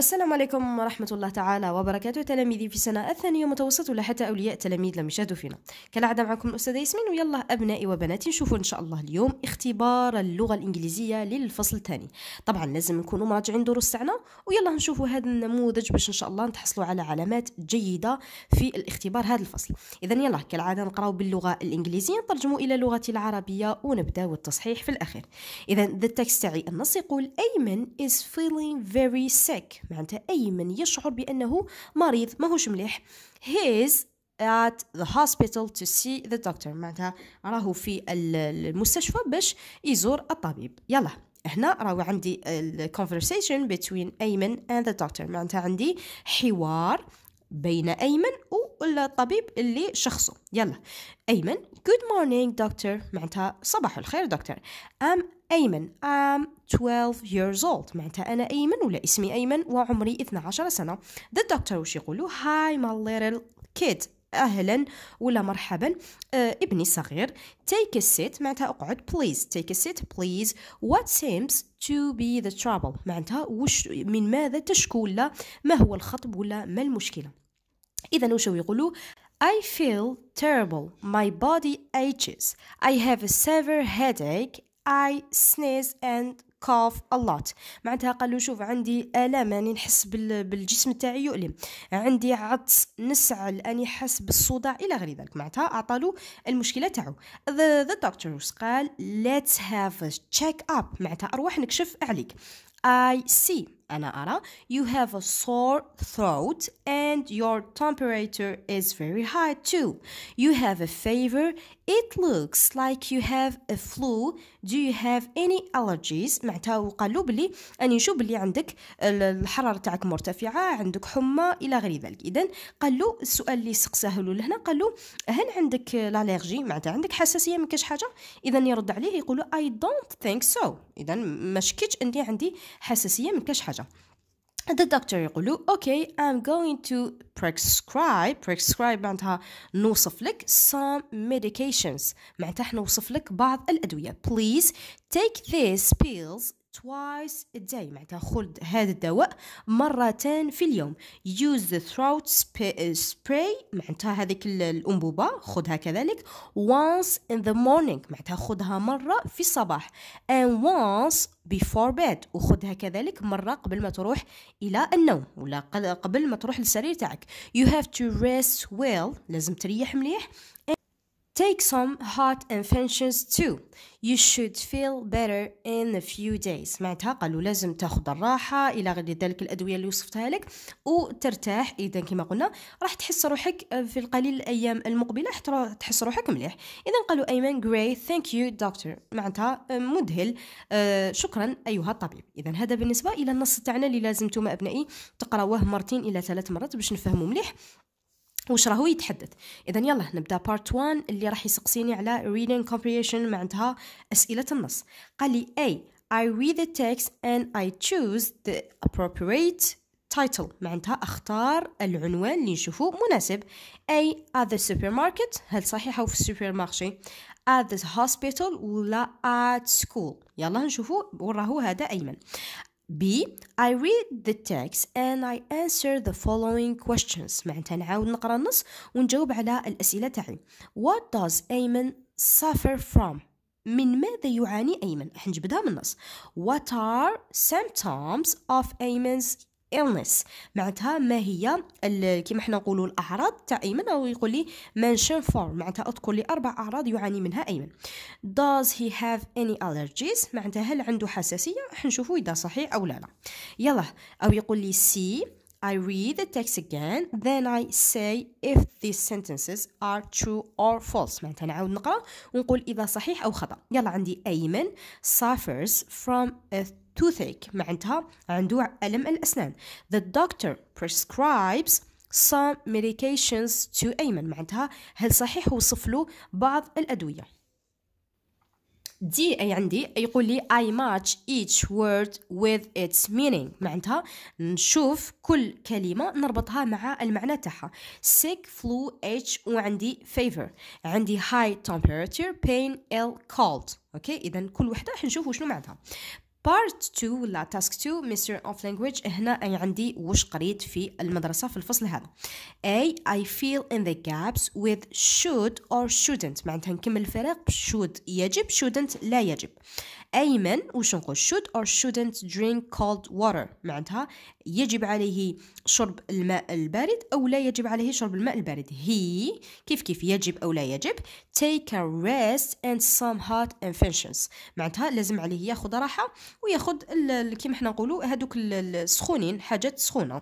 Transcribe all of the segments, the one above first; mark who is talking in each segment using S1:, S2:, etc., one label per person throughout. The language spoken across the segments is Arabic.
S1: السلام عليكم ورحمة الله تعالى وبركاته تلاميذي في السنة الثانية متوسط ولا حتى أولياء تلاميذ لم يشاهدوا فينا كالعادة معكم الأستاذة ياسمين ويلا أبنائي وبناتي نشوفوا إن شاء الله اليوم اختبار اللغة الإنجليزية للفصل الثاني طبعا لازم نكونوا مراجعين دروس تاعنا ويلا نشوفوا هذا النموذج باش إن شاء الله نتحصلوا على علامات جيدة في الاختبار هذا الفصل إذا يلا كالعادة نقراو باللغة الإنجليزية نترجموا إلى لغتي العربية ونبداو التصحيح في الأخير إذا the text تاعي النص يقول أيمن is feeling very sick معناتها أي من يشعر بأنه مريض ماهوش مليح his at the hospital to see the doctor معناتها راهو في المستشفى باش يزور الطبيب يلا هنا راهو عندي الكونفرسيشن بين ايمن اند ذا دكتور معناتها عندي حوار بين أيمن والطبيب اللي شخصه يلا أيمن good morning doctor معناتها صباح الخير دكتور I'm أيمن I'm 12 years old معناتها أنا أيمن ولا اسمي أيمن وعمري 12 سنة the doctor وش يقولوا hi my little kid اهلا ولا مرحبا آه ابني الصغير take a seat معناتها اقعد please take a seat please what seems to be the trouble معناتها وش من ماذا تشكو ولا ما هو الخطب ولا ما المشكله اذا وش يقولوا I feel terrible. My body aches. I have a severe headache. I sneeze and كاف a lot معناتها قال له شوف عندي الام راني نحس بالجسم تاعي يؤلم عندي عطس نسعل اني حاس بالصداع الى غير ذلك معناتها اعطالو المشكله تاعو ذا دكتور قال ليتس هاف تشيك اب معناتها اروح نكشف عليك اي سي أنا أرى you have a sore throat and your temperature is very high too you have a fever it looks like you have a flu do you have any allergies معناتها وقالوا بلي أني نشوف بلي عندك الحرارة تاعك مرتفعة عندك حمى إلى غير ذلك إذا قالوا السؤال اللي سقساه له لهنا قالوا هل عندك الالرجي معناتها عندك حساسية من كاش حاجة إذا يرد عليه يقولوا I don't think so إذا ما شكيتش أني عندي حساسية من كاش حاجة حاجه the doctor يقول له okay I'm going to prescribe prescribe معناتها نوصف لك some medications معناتها حنوصف لك بعض الأدوية please take these pills twice a day معناتها خذ هذا الدواء مرتين في اليوم use the throat spray معناتها هذيك الأنبوبة خذها كذلك once in the morning معناتها خذها مرة في الصباح and once before bed وخذها كذلك مرة قبل ما تروح إلى النوم ولا قبل ما تروح للسرير تاعك you have to rest well لازم تريح مليح Take some hot infections too. You should feel better in a few days. معناتها قالوا لازم تاخذ الراحة إلى غير ذلك الأدوية اللي وصفتها لك وترتاح إذا كما قلنا راح تحس روحك في القليل الأيام المقبلة راح تحس روحك مليح. إذا قالوا أيمن جراي ثانك يو دكتور معناتها مذهل آه، شكرا أيها الطبيب. إذا هذا بالنسبة إلى النص تاعنا اللي لازم توما أبنائي تقراوه مرتين إلى ثلاث مرات باش نفهموا مليح وش راهو يتحدث اذا يلا نبدا بارت 1 اللي راح يسقسيني على reading comprehension معناتها اسئله النص قال لي اي I read the text and I choose the appropriate title معناتها اختار العنوان اللي نشوفه مناسب A at the supermarket هل صحيح او في السوبر مارشي at the hospital ولا at school يلا نشوفوا وراهو هذا ايمن B I read the text and I answer the following questions معناتها نعاود نقرا النص ونجاوب على الأسئلة تاعي What does Ayman suffer from من ماذا يعاني أيمن؟ راح نجبدها من النص What are symptoms of Ayman's illness معناتها ما هي كما حنا نقولوا الاعراض تاع ايمن او يقول لي mention form معناتها اذكر لي اربع اعراض يعاني منها ايمن does he have any allergies معناتها هل عنده حساسيه حنشوفوا اذا صحيح او لا لا يلا او يقول لي see I read the text again then I say if these sentences are true or false معناتها نعاود نقرا ونقول اذا صحيح او خطا يلا عندي ايمن suffers from a toothache معناتها عنده ألم الأسنان the doctor prescribes some medications to أيمن معناتها هل صحيح وصف له بعض الأدوية دي أي عندي يقول لي I match each word with its meaning معناتها نشوف كل كلمة نربطها مع المعنى تاعها sick flu H وعندي fever عندي high temperature pain ill cold اوكي اذا كل وحده حنشوفوا شنو معناتها بارت 2 ولا تاسك 2 ميسير اوف لانجويج هنا اي عندي واش قريت في المدرسه في الفصل هذا اي اي فيل ان ذا gaps with should or shouldn't معناتها نكمل الفراغ should يجب shouldn't لا يجب أيمن وش نقول should or shouldn't drink cold water معناتها يجب عليه شرب الماء البارد أو لا يجب عليه شرب الماء البارد he كيف كيف يجب أو لا يجب take a rest and some hot inventions معناتها لازم عليه ياخذ راحة وياخذ كيما حنا نقولوا هذوك السخونين حاجات سخونة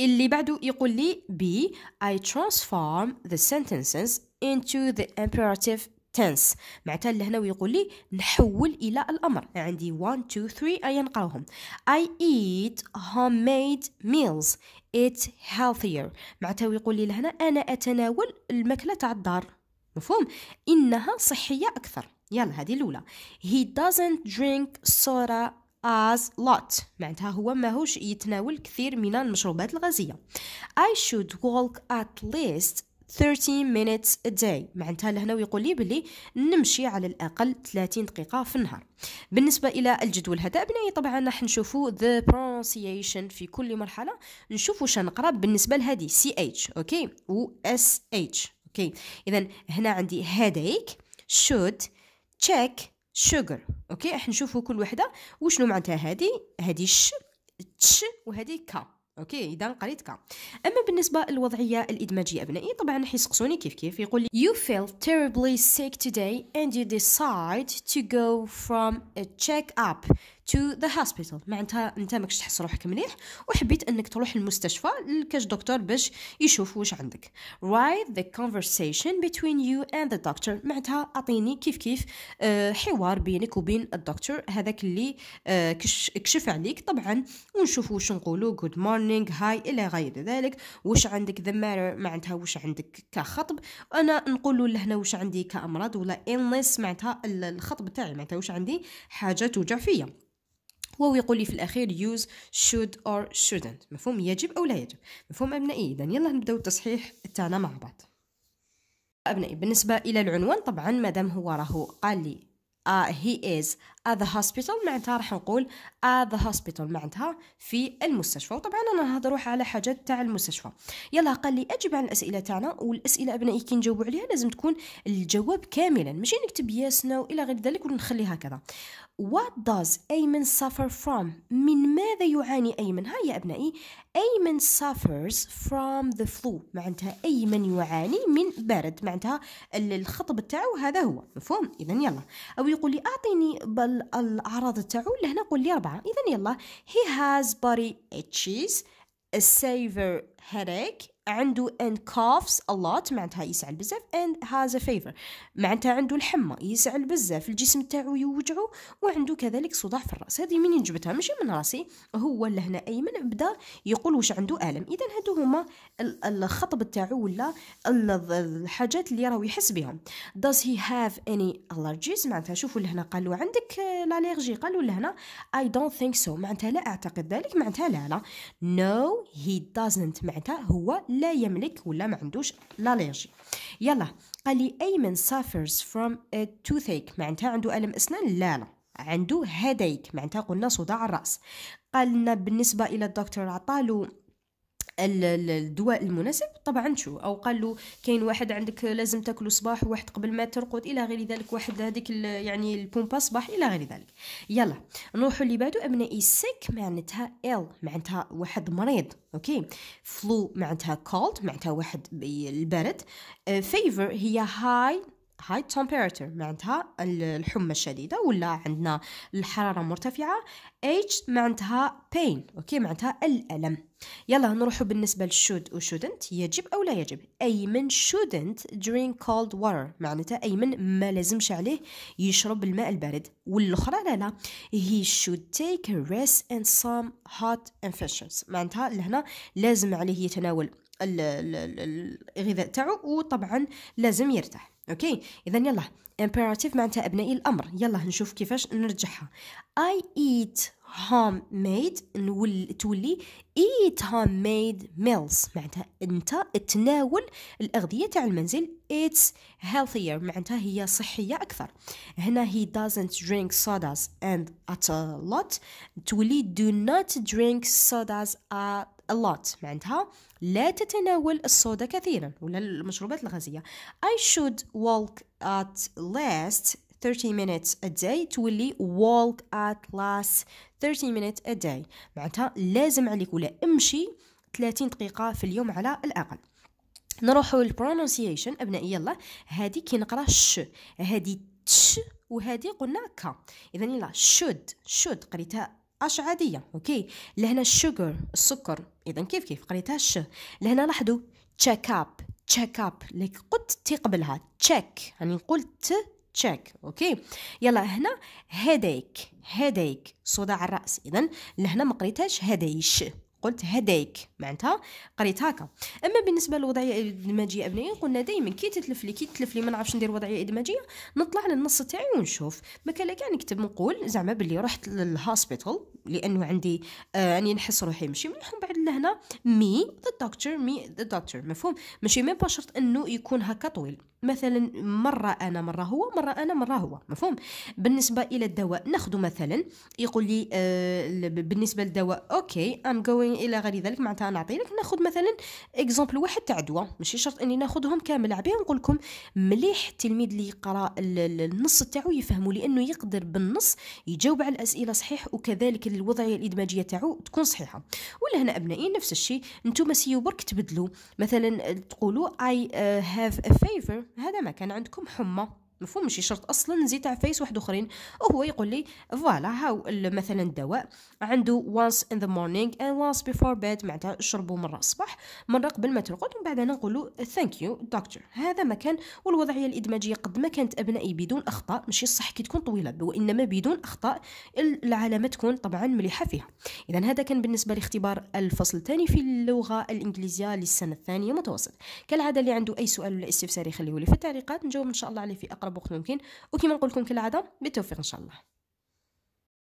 S1: اللي بعده يقول لي بي I transform the sentences into the imperative tense معناتها لهنا ويقول لي نحول الى الامر عندي 1 2 3 اي نقراهم I eat homemade meals it's healthier معناتها ويقول لي لهنا انا اتناول الماكله تاع الدار مفهوم انها صحيه اكثر يلا هذه الاولى he doesn't drink soda as lot معناتها هو ماهوش يتناول كثير من المشروبات الغازيه I should walk at least 30 minutes a day معناتها لهنا ويقول لي بلي نمشي على الاقل 30 دقيقه في النهار بالنسبه الى الجدول هذا ابنائي طبعا راح نشوفوا the pronunciation في كل مرحله نشوفوا واش نقرا بالنسبه لهذه سي اتش اوكي و اس اتش اوكي اذا هنا عندي هاديك should check sugar اوكي راح نشوفوا كل وحده وشنو معناتها هذه هذه ش تش وهذه كا اوكي اذا قريتك اما بالنسبه للوضعيه الادماجيه ابنائي طبعا حيسقسوني كيف كيف يقول لي you feel terribly sick today and you decide to go from a check up تو ذا هوسبيتال معناتها انت ماكش تحس روحك مليح وحبيت انك تروح المستشفى لكاش دكتور باش يشوف واش عندك write the conversation between you and the doctor معناتها اعطيني كيف كيف آه، حوار بينك وبين الدكتور هذاك اللي آه، كشف عليك طبعا ونشوف واش نقولوا good morning هاي الى غير ذلك واش عندك the matter معناتها واش عندك كخطب انا نقول له هنا واش عندي كامراض ولا illness معناتها الخطب تاعي معناتها واش عندي حاجه توجع فيا وهو يقول لي في الاخير يوز شود اور shouldn't مفهوم يجب او لا يجب مفهوم ابنائي اذا يلا نبداو التصحيح تاعنا مع بعض ابنائي بالنسبه الى العنوان طبعا مادام هو راهو قال لي اه هي از at the hospital معناتها راح نقول at the hospital معناتها في المستشفى وطبعا انا نهضروح على حاجات تاع المستشفى يلا قال لي اجب عن الاسئله تاعنا والاسئله ابنائي كي نجاوبوا عليها لازم تكون الجواب كاملا ماشي نكتب ياس نو الى غير ذلك ونخلي هكذا What does ايمن suffer from? من ماذا يعاني أيمن؟ ها يا أبنائي أيمن suffers from the flu معناتها أيمن يعاني من برد معناتها الخطب تاعو هذا هو مفهوم؟ إذا يلا أو يقول لي أعطيني الاعراض تاعو لهنا قول لي اربعه اذا يلا he has body itches a severe headache عنده and coughs a lot معناتها يسعل بزاف and has a fever معناتها عنده الحمى يسعل بزاف الجسم تاعو يوجعو وعنده كذلك صداع في الراس هذه منين جبتها ماشي من راسي هو لهنا ايمن بدا يقول واش عنده الم اذا هادو هما الخطب تاعو ولا الحاجات اللي راهو يحس بهم does he have any allergies معناتها شوفوا لهنا قالوا عندك لاليرجي قالوا لهنا I don't think so معناتها لا اعتقد ذلك معناتها لا لا no he doesn't معناتها هو لا يملك ولا ما عندوش لاليرجي يلا قال لي ايمن سافرز فروم توثيك معناتها عنده الم اسنان لا لا عنده هديك معناتها قلنا صداع الراس قالنا بالنسبه الى الدكتور عطالو الدواء المناسب طبعا شو او قال له كاين واحد عندك لازم تاكله صباح وواحد قبل ما ترقد الى غير ذلك واحد هذيك يعني البومبا صباح الى غير ذلك يلا نروحوا اللي بعده ابنائي سيك معناتها ال معناتها واحد مريض اوكي فلو معناتها كولد معناتها واحد البرد فيفر آه، هي هاي هاي temperature معناتها الحمى الشديدة ولا عندنا الحرارة مرتفعة اتش معناتها pain أوكي معناتها الألم يلا نروحوا بالنسبة للشود و shouldn't يجب أو لا يجب أي من shouldn't drink cold water معناتها أي من ما لازمش عليه يشرب الماء البارد والأخرى لا لا he should take a rest سام some hot معناتها لهنا لازم عليه يتناول الغذاء تاعو وطبعا لازم يرتاح اوكي اذا يلا imperative معناتها ابنائي الامر يلا نشوف كيفاش نرجعها I eat homemade تولي eat homemade meals معناتها انت تناول الاغذيه تاع المنزل it's healthier معناتها هي صحيه اكثر هنا he doesn't drink sodas and at a lot تولي do not drink sodas at a lot معناتها لا تتناول الصودا كثيرا ولا المشروبات الغازية I should walk at least 30 minutes a day تولي walk at last 30 minutes a day معناتها لازم عليك ولا امشي 30 دقيقة في اليوم على الأقل نروحوا للبرونونسيشن أبنائي يلا هذه كي نقرا ش هذه تش وهذه قلنا كا إذا يلا should should قريتها اش عاديه اوكي لهنا الشوغر السكر اذا كيف كيف قريتها ش لهنا لاحظوا تشيك اب تشيك اب لك قلت تي قبلها تشيك يعني نقول ت تشيك اوكي يلا هنا هيديك هيديك صداع الراس اذا لهنا ما قريتهاش هديش قلت هديك معناتها قريت هكا اما بالنسبه للوضعيه الادماجيه ابنائي قلنا دائما كي تتلف لي كي تتلف لي ما نعرفش ندير وضعيه ادماجيه نطلع للنص تاعي ونشوف ما كان كان نكتب نقول زعما باللي رحت للهوسبيتال لانه عندي آه اني نحس روحي ماشي مليح ومن بعد لهنا مي ذا دكتور مي ذا دكتور مفهوم ماشي مي با شرط انه يكون هكا طويل مثلا مرة أنا مرة هو مرة أنا مرة هو مفهوم بالنسبة إلى الدواء ناخذ مثلا يقول لي آه بالنسبة للدواء أوكي أم جوين إلى غير ذلك معناتها نعطي لك ناخذ مثلا إكزومبل واحد تاع دواء ماشي شرط إني ناخذهم كامل عبيه نقول لكم مليح التلميذ اللي يقرا النص تاعو يفهمه لأنه يقدر بالنص يجاوب على الأسئلة صحيح وكذلك الوضعية الإدماجية تاعو تكون صحيحة ولا هنا أبنائي نفس الشيء أنتم سيو برك تبدلوا مثلا تقولوا I آه، have a favor هذا ما كان عندكم حمى مفهوم ماشي شرط اصلا نزيد تاع فايس واحد اخرين وهو يقول لي فوالا هاو مثلا الدواء عنده وانس ان ذا مورنينغ اند وانس بيفور بيد معناتها شربوا مره الصباح مره قبل ما ترقد ومن بعد انا نقول له ثانك يو دكتور هذا ما كان والوضعيه الادماجيه قد ما كانت ابنائي بدون اخطاء ماشي صح كي تكون طويله وانما بدون اخطاء العلامه تكون طبعا مليحه فيها اذا هذا كان بالنسبه لاختبار الفصل الثاني في اللغه الانجليزيه للسنه الثانيه متوسط كالعاده اللي عنده اي سؤال ولا استفسار يخليه لي في التعليقات نجاوب ان شاء الله عليه في اقرب ابوق ممكن وكما نقول لكم كالعاده بالتوفيق ان شاء الله